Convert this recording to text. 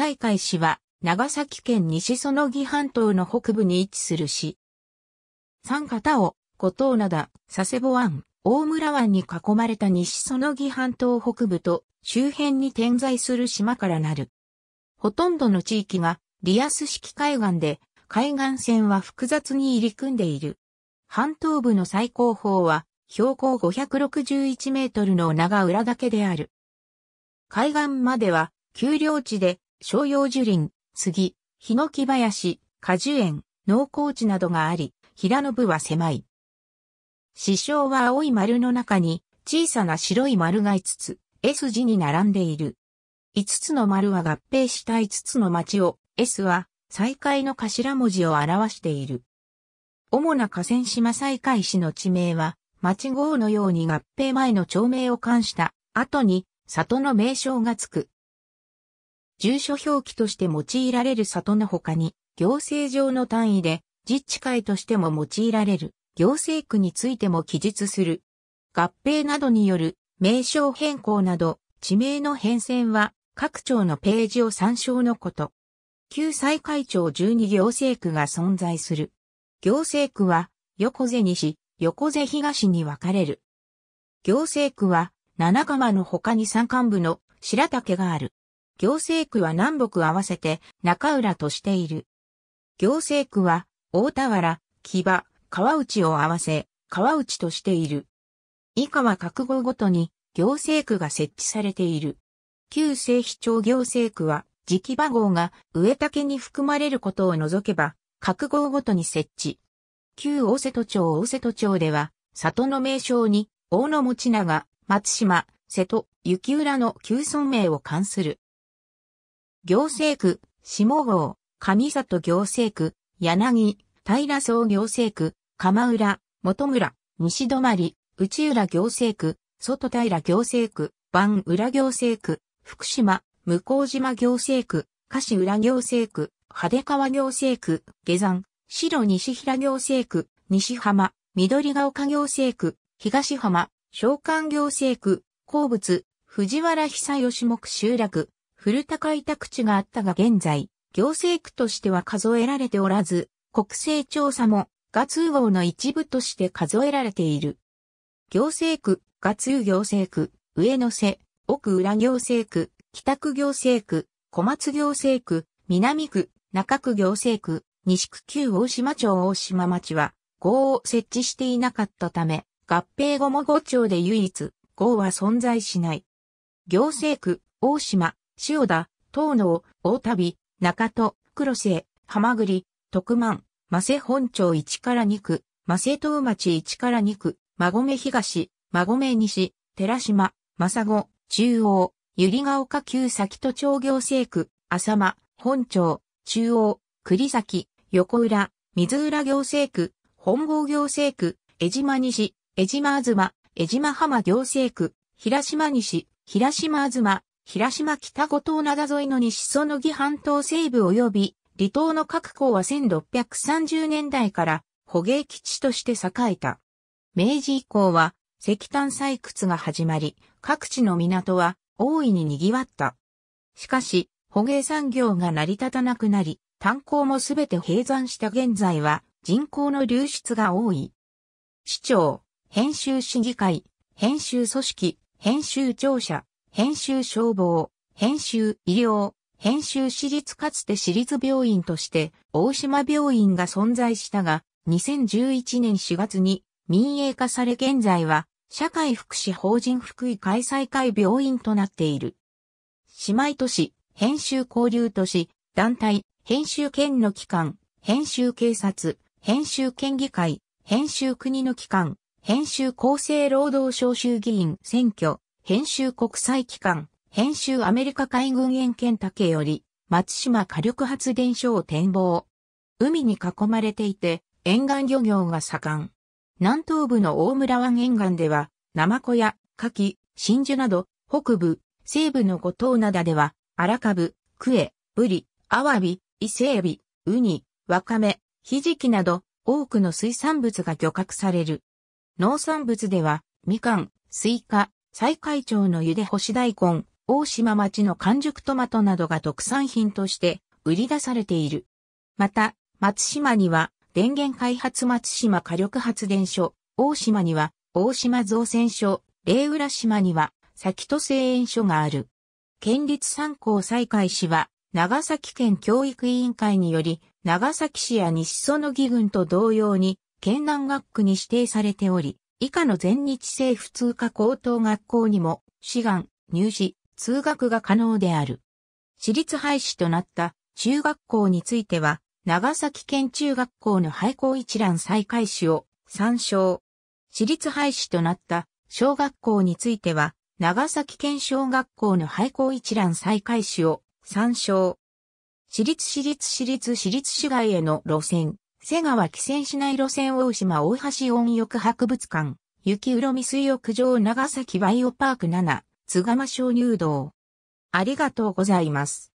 西海市は、長崎県西園木半島の北部に位置する市。三方を、五島灘、佐世保湾、大村湾に囲まれた西園木半島北部と周辺に点在する島からなる。ほとんどの地域がリアス式海岸で、海岸線は複雑に入り組んでいる。半島部の最高峰は標高561メートルの長浦岳である。海岸までは丘陵地で商用樹林、杉、ヒノキ林、果樹園、農耕地などがあり、平野部は狭い。市章は青い丸の中に小さな白い丸が5つ、S 字に並んでいる。5つの丸は合併した5つの町を、S は再開の頭文字を表している。主な河川島再開市の地名は、町号のように合併前の町名を冠した後に里の名称がつく。住所表記として用いられる里の他に、行政上の単位で、自治会としても用いられる、行政区についても記述する。合併などによる名称変更など、地名の変遷は各庁のページを参照のこと。旧西海町12行政区が存在する。行政区は横瀬西、横瀬東に分かれる。行政区は七釜の他に山間部の白竹がある。行政区は南北合わせて中浦としている。行政区は大田原、木場、川内を合わせ、川内としている。以下は各号ごとに行政区が設置されている。旧西市町行政区は、磁気場号が植竹に含まれることを除けば、各号ごとに設置。旧大瀬戸町大瀬戸町では、里の名称に、大野持長、松島、瀬戸、雪浦の旧村名を冠する。行政区、下郷、上里行政区、柳、平総行政区、鎌浦、本村、西泊、内浦行政区、外平行政区、番浦行政区、福島、向島行政区、柏浦行政区、派手川行政区、下山、白西平行政区、西浜、緑ヶ丘行政区、東浜、召喚行政区、鉱物、藤原久吉目集落、古高委託地があったが現在、行政区としては数えられておらず、国勢調査も、ガ通号の一部として数えられている。行政区、ガ通行政区、上野瀬、奥浦行政区、北区行政区、小松行政区、南区、中区行政区、西区旧大島町大島町は、号を設置していなかったため、合併後も5町で唯一、号は存在しない。行政区、大島、塩田、東能、大旅、中戸、黒瀬、浜栗、徳満、マセ本町1から2区、マセ東町1から2区、馬込東、馬込西、寺島、正子、中央、百合ヶ丘旧崎戸町行政区、浅間、本町、中央、栗崎、横浦、水浦行政区、本郷行政区、江島西、江島東、江島浜行政区、平島西、平島東、平島北五島灘沿いの西その半島西部及び、離島の各港は1630年代から捕鯨基地として栄えた。明治以降は石炭採掘が始まり、各地の港は大いに賑わった。しかし、捕鯨産業が成り立たなくなり、炭鉱もすべて閉山した現在は人口の流出が多い。市長、編集市議会、編集組織、編集庁舎、編集消防、編集医療、編集私立かつて私立病院として大島病院が存在したが、2011年4月に民営化され現在は社会福祉法人福井開催会病院となっている。姉妹都市、編集交流都市、団体、編集県の機関、編集警察、編集県議会、編集国の機関、編集厚生労働省衆議院選挙、編集国際機関、編集アメリカ海軍園県竹より、松島火力発電所を展望。海に囲まれていて、沿岸漁業が盛ん。南東部の大村湾沿岸では、ナマコやカキ、真珠など、北部、西部の五島灘では、アラカブ、クエ、ブリ、アワビ、イセエビ、ウニ、ワカメ、ヒジキなど、多くの水産物が漁獲される。農産物では、みかん、スイカ、西海町のゆで干し大根、大島町の完熟トマトなどが特産品として売り出されている。また、松島には電源開発松島火力発電所、大島には大島造船所、霊浦島には先戸製塩所がある。県立三高西海市は長崎県教育委員会により長崎市や西園木郡と同様に県南学区に指定されており、以下の全日制普通科高等学校にも、志願、入試、通学が可能である。私立廃止となった中学校については、長崎県中学校の廃校一覧再開始を参照。私立廃止となった小学校については、長崎県小学校の廃校一覧再開始を参照。私立私立私立私立市外への路線、瀬川汽船市内路線大島大橋温浴博物館、雪うろみ水浴場長崎バイオパーク7、津釜鍾乳洞。ありがとうございます。